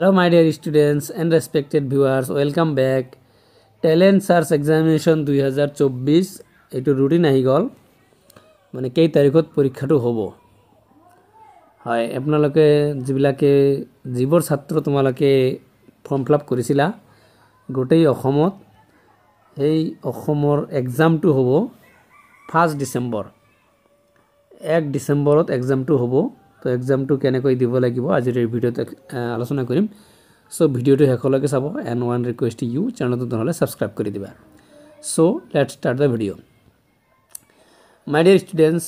Hello my dear students and respected viewers welcome back Talent Search Examination 2024 এটো routine আহি গল মানে কেই তারিখত পরীক্ষাটো হবো হয় আপোনালোকে জিবিলাকে জীবৰ ছাত্ৰ তোমালোকে ফৰ্ম ফিলআপ কৰিছিলা গোটেই অসমত এই অসমৰ এক্সামটো হবো 1 ডিসেম্বৰ 1 ডিসেম্বৰত এক্সামটো হবো তো এক্সামটো কেনেকৈ দিব লাগিব আজিৰ এই ভিডিঅ'ত আলোচনা কৰিম চ' ভিডিঅ'টো শেষলৈকে চাব এন ওৱান ৰিকুৱেষ্ট ইউ চেনেলটো নহ'লে ছাবস্ক্ৰাইব কৰি দিবা so' let start the video' my dear students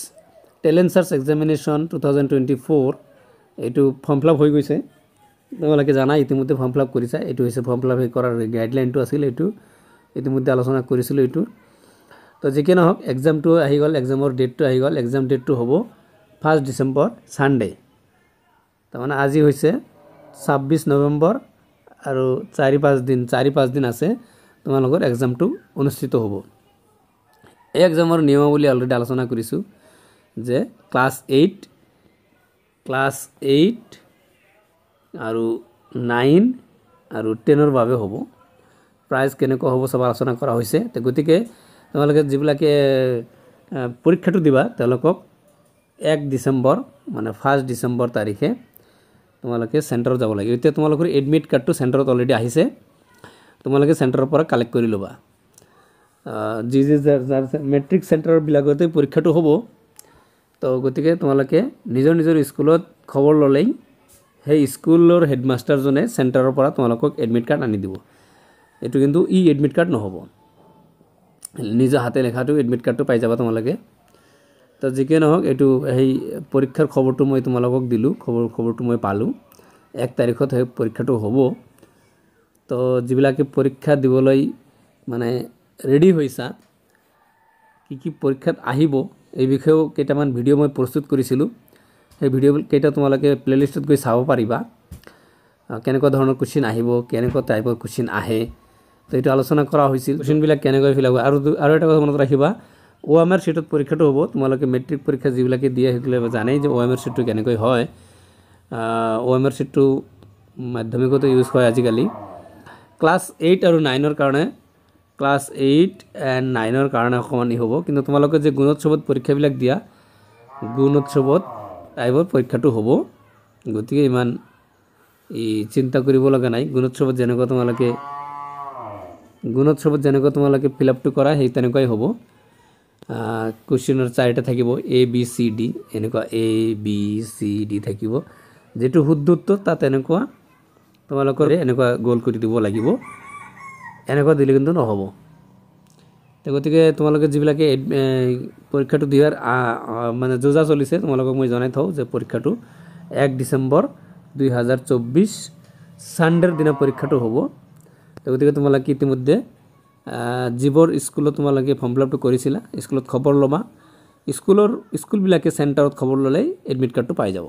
talent search examination two thousand twenty four এইটো ফৰ্ম ফিল আপ হৈ গৈছে তোমালোকে জানা ইতিমধ্যে ফৰ্ম ফিল আপ কৰিছা এইটো হৈছে ফৰ্ম ফিল আপ হেৰি কৰাৰ গাইডলাইনটো আছিল এইটো ইতিমধ্যে আলোচনা কৰিছিলোঁ এইটো তো যিকি নহওক এক্সামটো আহি গ'ল এক্সামৰ ডেটটো আহি গ'ল এক্সাম ডেটটো হ'ব ফাৰ্ষ্ট ডিচেম্বৰ ছানডে তাৰমানে আজি হৈছে ছাব্বিছ নৱেম্বৰ আৰু চাৰি পাঁচদিন চাৰি পাঁচদিন আছে তোমালোকৰ এক্সামটো অনুষ্ঠিত হ'ব এই এক্সামৰ নিয়মাৱলী অলৰেডি আলোচনা কৰিছোঁ যে ক্লাছ এইট ক্লাছ এইট আৰু নাইন আৰু টেনৰ বাবে হ'ব প্ৰাইজ কেনেকুৱা হ'ব চব আলোচনা কৰা হৈছে গতিকে তোমালোকে যিবিলাকে পৰীক্ষাটো দিবা তেওঁলোকক এক ডিচেম্বৰ মানে ফাৰ্ষ্ট ডিচেম্বৰ তাৰিখে তোমালোকে চেণ্টাৰত যাব লাগে এতিয়া তোমালোকৰ এডমিট কাৰ্ডটো চেণ্টাৰত অলৰেডি আহিছে তোমালোকে চেণ্টাৰৰ পৰা কালেক্ট কৰি ল'বা যি যি মেট্ৰিক চেণ্টাৰবিলাকতে পৰীক্ষাটো হ'ব তো গতিকে তোমালোকে নিজৰ নিজৰ স্কুলত খবৰ ল'লেই সেই স্কুলৰ হেডমাষ্টাৰজনে চেণ্টাৰৰ পৰা তোমালোকক এডমিট কাৰ্ড আনি দিব এইটো কিন্তু ই এডমিট কাৰ্ড নহ'ব নিজৰ হাতে লেখাটো এডমিট কাৰ্ডটো পাই যাবা তোমালোকে তো যি কি নহওক এইটো সেই পৰীক্ষাৰ খবৰটো মই তোমালোকক দিলোঁ খবৰ খবৰটো মই পালোঁ এক তাৰিখত সেই পৰীক্ষাটো হ'ব তো যিবিলাকে পৰীক্ষা দিবলৈ মানে ৰেডি হৈছা কি কি পৰীক্ষাত আহিব এই বিষয়েও কেইটামান ভিডিঅ' মই প্ৰস্তুত কৰিছিলোঁ সেই কেইটা তোমালোকে প্লে'লিষ্টত গৈ চাব পাৰিবা কেনেকুৱা ধৰণৰ কুৱেশ্যন আহিব কেনেকুৱা টাইপৰ কুৱেশ্যন আহে তো এইটো আলোচনা কৰা হৈছিল কুৱেশ্যনবিলাক কেনেকৈ ফিল আৰু আৰু এটা কথা মনত ৰাখিবা ও এম আৰ চিটত পৰীক্ষাটো হ'ব তোমালোকে মেট্ৰিক পৰীক্ষা যিবিলাকে দিয়ে সেইবিলাক জানেই যে অ এম আৰ চিটটো কেনেকৈ হয় অ এম আৰ চিটটো মাধ্যমিকতো ইউজ হয় আজিকালি ক্লাছ এইট আৰু নাইনৰ কাৰণে ক্লাছ এইট এণ্ড নাইনৰ কাৰণে অকণমান হ'ব কিন্তু তোমালোকে যে গুণোৎসৱত পৰীক্ষাবিলাক দিয়া গুণোৎসৱত টাইপৰ পৰীক্ষাটো হ'ব গতিকে ইমান ই চিন্তা কৰিব লগা নাই গুণোৎসৱত যেনেকুৱা তোমালোকে গুণোৎসৱত যেনেকুৱা তোমালোকে ফিল আপটো কৰা সেই তেনেকুৱাই হ'ব কুৱেশ্যনৰ চাৰিটা থাকিব এ বি চি ডি এনেকুৱা এ বি চি ডি থাকিব যিটো শুদ্ধ উত্তৰ তাত এনেকুৱা তোমালোকৰ এনেকুৱা গ'ল কৰি দিব লাগিব এনেকুৱা দিলে কিন্তু নহ'ব গতিকে তোমালোকে যিবিলাকে পৰীক্ষাটো দিয়াৰ মানে যোজা চলিছে তোমালোকক মই জনাই থওঁ যে পৰীক্ষাটো এক ডিচেম্বৰ দুই হাজাৰ চৌব্বিছ ছানডে'ৰ দিনা পৰীক্ষাটো হ'ব গতিকে তোমালোকে ইতিমধ্যে যিবোৰ স্কুলত তোমালোকে ফৰ্ম ফিলআপটো কৰিছিলা স্কুলত খবৰ ল'বা স্কুলৰ স্কুলবিলাকে চেণ্টাৰত খবৰ ল'লেই এডমিট কাৰ্ডটো পাই যাব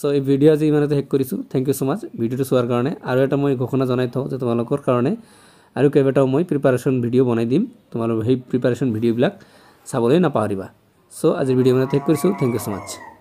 চ' এই ভিডিঅ' আজি ইমানতে শেষ কৰিছোঁ থেংক ইউ ছ' মাছ ভিডিঅ'টো চোৱাৰ কাৰণে আৰু এটা মই ঘোষণা জনাই থওঁ যে তোমালোকৰ কাৰণে আৰু কেইবাটাও মই প্ৰিপাৰেশ্যন ভিডিঅ' বনাই দিম তোমালোকৰ সেই প্ৰিপাৰেশ্যন ভিডিঅ'বিলাক চাবলৈ নাপাহৰিবা চ' আজিৰ ভিডিঅ' মানে শেষ কৰিছোঁ থেংক ইউ ছ' মাছ